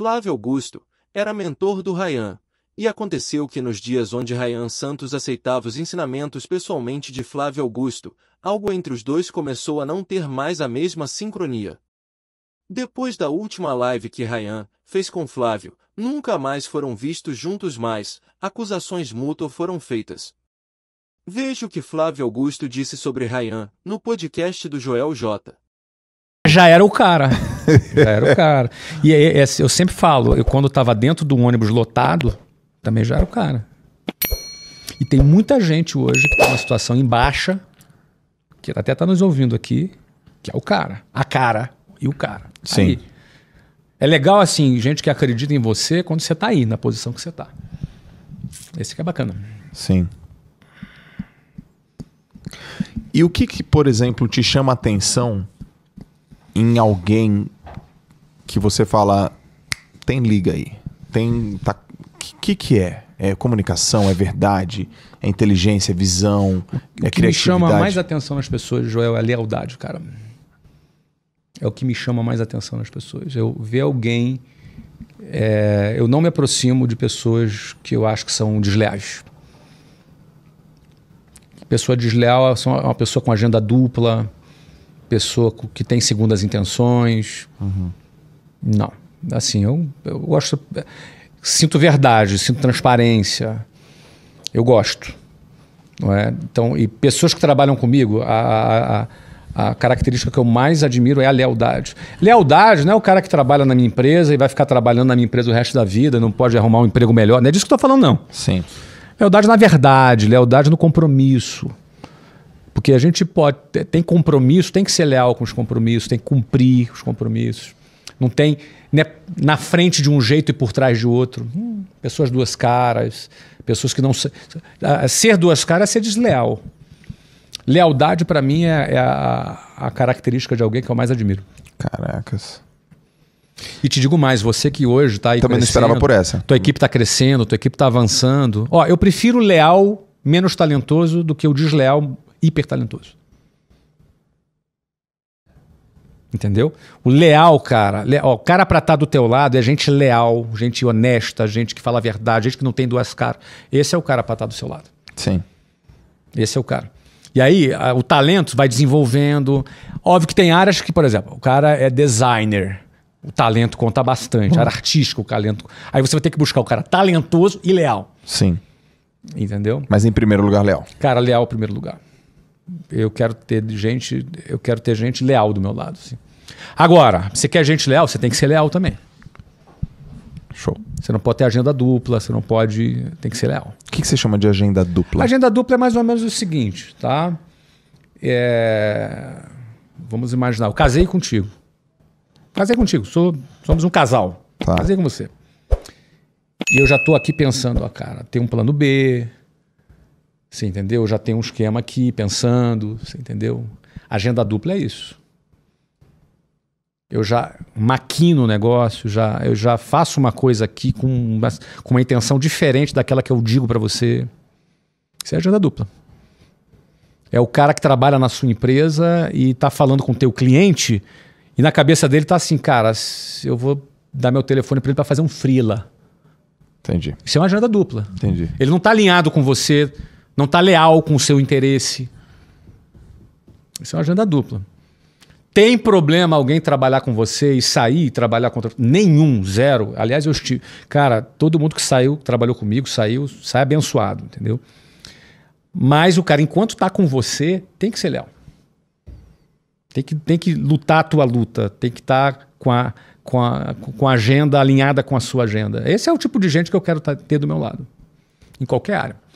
Flávio Augusto, era mentor do Rayan, e aconteceu que nos dias onde Rayan Santos aceitava os ensinamentos pessoalmente de Flávio Augusto, algo entre os dois começou a não ter mais a mesma sincronia. Depois da última live que Rayan fez com Flávio, nunca mais foram vistos juntos mais, acusações mútuas foram feitas. Veja o que Flávio Augusto disse sobre Rayan no podcast do Joel J já era o cara. Já era o cara. E é, é, é eu sempre falo, eu quando estava dentro do ônibus lotado, também já era o cara. E tem muita gente hoje que está numa situação em baixa, que até está nos ouvindo aqui, que é o cara. A cara e o cara. Sim. Aí. É legal, assim, gente que acredita em você quando você está aí, na posição que você está. Esse que é bacana. Sim. E o que, que, por exemplo, te chama atenção em alguém que você fala tem liga aí, tem tá, que que é? É comunicação, é verdade, é inteligência, é visão, é o que é me chama mais atenção nas pessoas, Joel, é a lealdade, cara. É o que me chama mais atenção nas pessoas. Eu ver alguém, é, eu não me aproximo de pessoas que eu acho que são desleais. Pessoa desleal é uma pessoa com agenda dupla, pessoa que tem segundas intenções. Uhum. Não. Assim, eu, eu gosto. Sinto verdade, sinto transparência. Eu gosto. Não é? Então, e pessoas que trabalham comigo, a, a, a característica que eu mais admiro é a lealdade. Lealdade não é o cara que trabalha na minha empresa e vai ficar trabalhando na minha empresa o resto da vida, não pode arrumar um emprego melhor. Não é disso que eu estou falando, não. Sim. Lealdade na verdade, lealdade no compromisso. Porque a gente pode. Tem compromisso, tem que ser leal com os compromissos, tem que cumprir os compromissos. Não tem né, na frente de um jeito e por trás de outro. Hum, pessoas duas caras, pessoas que não. Ser duas caras é ser desleal. Lealdade, para mim, é, é, a, a característica de alguém que eu mais admiro. Caracas. E te digo mais, você que hoje está aí Também não esperava por essa. Tua equipe está crescendo, tua equipe está avançando. Ó, eu prefiro leal menos talentoso do que o desleal hiper talentoso. Entendeu? O leal, cara. o cara pra estar tá do teu lado é gente leal, gente honesta, gente que fala a verdade, gente que não tem duas caras. Esse é o cara pra estar tá do seu lado. Sim. Esse é o cara. E aí, a, o talento vai desenvolvendo. Óbvio que tem áreas que, por exemplo, o cara é designer. O talento conta bastante. Hum. Área artística, o talento. Aí você vai ter que buscar o cara talentoso e leal. Sim. Entendeu? Mas em primeiro lugar, leal. Cara, leal em primeiro lugar eu quero ter gente, eu quero ter gente leal do meu lado. Assim. Agora, você quer gente leal, você tem que ser leal também. Show. Você não pode ter agenda dupla, você não pode. Tem que ser leal. O que, que você chama de agenda dupla? agenda dupla é mais ou menos o seguinte, tá? É... Vamos imaginar, eu casei contigo. Casei contigo, sou... somos um casal. Tá. Casei com você. E eu já estou aqui pensando, ó, cara, tem um plano B, você entendeu? Já tem um esquema aqui pensando, você entendeu? Agenda dupla é isso. Eu já maquino o negócio, já, eu já faço uma coisa aqui com uma, com uma intenção diferente daquela que eu digo para você. Isso é agenda dupla. É o cara que trabalha na sua empresa e está falando com o teu cliente e na cabeça dele está assim, cara, eu vou dar meu telefone para ele para fazer um frila. Entendi. Isso é uma agenda dupla. Entendi. Ele não está alinhado com você não está leal com o seu interesse. Isso é uma agenda dupla. Tem problema alguém trabalhar com você e sair e trabalhar contra. Nenhum, zero. Aliás, eu estive. Cara, todo mundo que saiu, que trabalhou comigo, saiu, sai abençoado, entendeu? Mas o cara, enquanto está com você, tem que ser leal. Tem que, tem que lutar a tua luta, tem que estar tá com, a, com, a, com a agenda alinhada com a sua agenda. Esse é o tipo de gente que eu quero tá, ter do meu lado, em qualquer área.